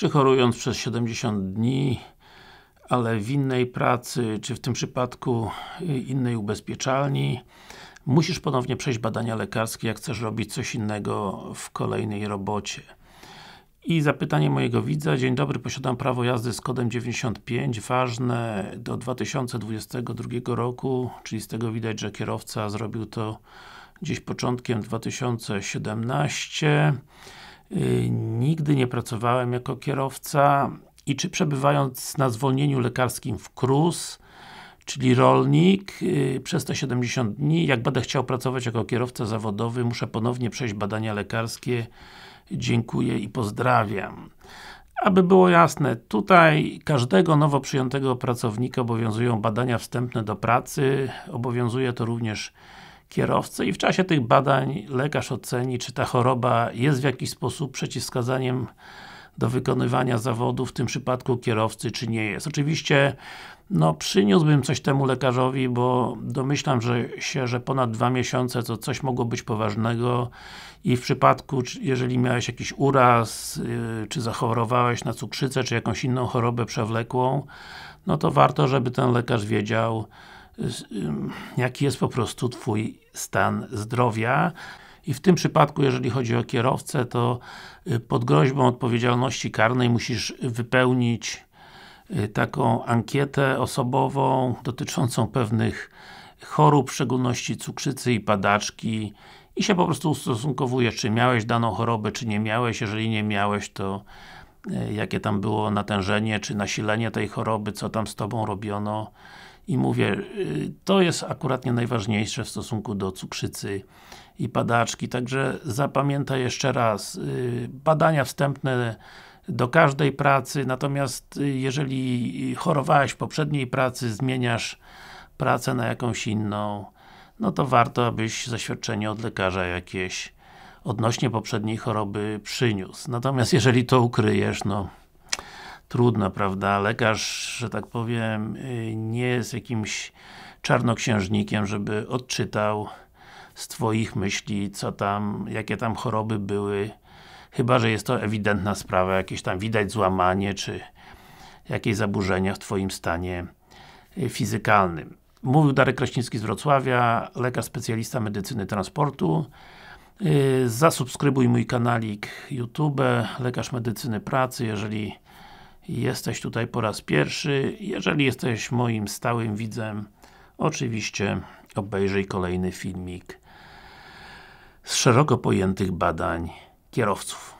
Przechorując przez 70 dni, ale w innej pracy, czy w tym przypadku y, innej ubezpieczalni, musisz ponownie przejść badania lekarskie, jak chcesz robić coś innego w kolejnej robocie. I zapytanie mojego widza. Dzień dobry, posiadam prawo jazdy z kodem 95, ważne do 2022 roku, czyli z tego widać, że kierowca zrobił to gdzieś początkiem 2017. Y, nigdy nie pracowałem jako kierowca i czy przebywając na zwolnieniu lekarskim w KRUS, czyli rolnik, y, przez te 70 dni, jak będę chciał pracować jako kierowca zawodowy, muszę ponownie przejść badania lekarskie. Dziękuję i pozdrawiam. Aby było jasne, tutaj każdego nowo przyjętego pracownika obowiązują badania wstępne do pracy, obowiązuje to również kierowcy i w czasie tych badań lekarz oceni, czy ta choroba jest w jakiś sposób przeciwwskazaniem do wykonywania zawodu, w tym przypadku kierowcy, czy nie jest. Oczywiście no, przyniósłbym coś temu lekarzowi, bo domyślam że się, że ponad dwa miesiące to coś mogło być poważnego i w przypadku, jeżeli miałeś jakiś uraz, y, czy zachorowałeś na cukrzycę, czy jakąś inną chorobę przewlekłą, no to warto, żeby ten lekarz wiedział, jaki jest po prostu Twój stan zdrowia. I w tym przypadku, jeżeli chodzi o kierowcę, to y, pod groźbą odpowiedzialności karnej musisz wypełnić y, taką ankietę osobową dotyczącą pewnych chorób, w szczególności cukrzycy i padaczki i się po prostu ustosunkowujesz, czy miałeś daną chorobę, czy nie miałeś. Jeżeli nie miałeś, to y, jakie tam było natężenie, czy nasilenie tej choroby, co tam z Tobą robiono i mówię, y, to jest akurat nie najważniejsze w stosunku do cukrzycy i padaczki, także zapamiętaj jeszcze raz, y, badania wstępne do każdej pracy, natomiast y, jeżeli chorowałeś w poprzedniej pracy, zmieniasz pracę na jakąś inną, no to warto, abyś zaświadczenie od lekarza jakieś odnośnie poprzedniej choroby przyniósł. Natomiast jeżeli to ukryjesz, no trudna, prawda? Lekarz, że tak powiem, y, nie jest jakimś czarnoksiężnikiem, żeby odczytał z Twoich myśli, co tam, jakie tam choroby były, chyba, że jest to ewidentna sprawa, jakieś tam widać złamanie, czy jakieś zaburzenia w Twoim stanie y, fizykalnym. Mówił Darek Kraśnicki z Wrocławia, lekarz specjalista medycyny transportu. Y, zasubskrybuj mój kanalik YouTube, Lekarz Medycyny Pracy, jeżeli Jesteś tutaj po raz pierwszy. Jeżeli jesteś moim stałym widzem, oczywiście obejrzyj kolejny filmik z szeroko pojętych badań kierowców.